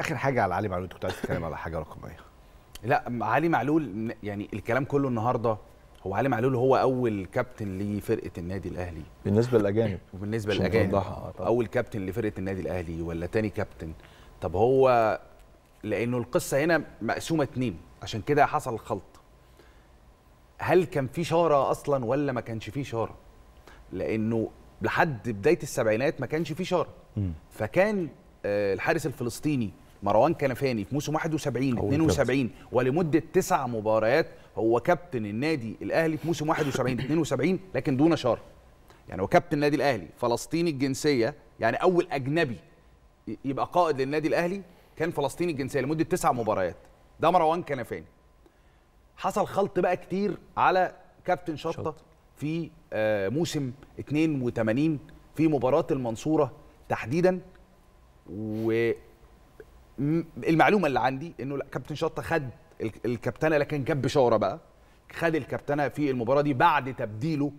اخر حاجه على علي معلول كنت عايز تتكلم على حاجه رقميه لا علي معلول يعني الكلام كله النهارده هو علي معلول هو اول كابتن لفرقه النادي الاهلي بالنسبه للاجانب بالنسبه للاجانب آه، اول كابتن لفرقه النادي الاهلي ولا تاني كابتن طب هو لانه القصه هنا مقسومه اتنين عشان كده حصل الخلط هل كان في شاره اصلا ولا ما كانش في شاره لانه لحد بدايه السبعينات ما كانش في شاره فكان آه، الحارس الفلسطيني مروان كنفاني في موسم 71 72 ولمده تسع مباريات هو كابتن النادي الاهلي في موسم 71 72 لكن دون شر يعني هو كابتن النادي الاهلي فلسطيني الجنسيه يعني اول اجنبي يبقى قائد للنادي الاهلي كان فلسطيني الجنسيه لمده تسع مباريات ده مروان كنفاني حصل خلط بقى كتير على كابتن شطه في آه، موسم 82 في مباراه المنصوره تحديدا و... المعلومه اللي عندي انه كابتن شطه خد الكابتنه لكن جاب بشاره بقى خد الكابتنه في المباراه دي بعد تبديله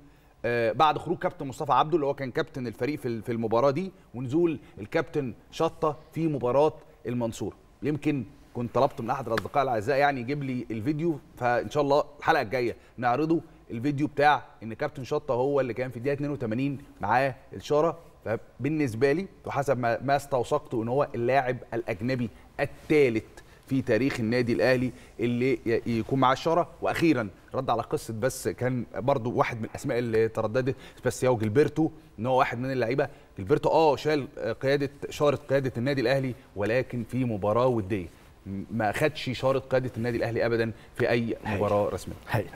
آه، بعد خروج كابتن مصطفى عبده اللي هو كان كابتن الفريق في المباراه دي ونزول الكابتن شطه في مباراه المنصوره يمكن كنت طلبت من احد الاصدقاء الاعزاء يعني يجيب لي الفيديو فان شاء الله الحلقه الجايه نعرضه الفيديو بتاع ان كابتن شطه هو اللي كان في الدقيقه 82 معاه الشاره فبالنسبه لي وحسب ما استوثقته ان هو اللاعب الاجنبي الثالث في تاريخ النادي الاهلي اللي يكون معاه الشاره واخيرا رد على قصه بس كان برضو واحد من الاسماء اللي ترددت بس ياو جلبرتو ان هو واحد من اللعيبه جلبرتو اه شال قياده شاره قياده النادي الاهلي ولكن في مباراه وديه ما خدش شاره قياده النادي الاهلي ابدا في اي مباراه رسميه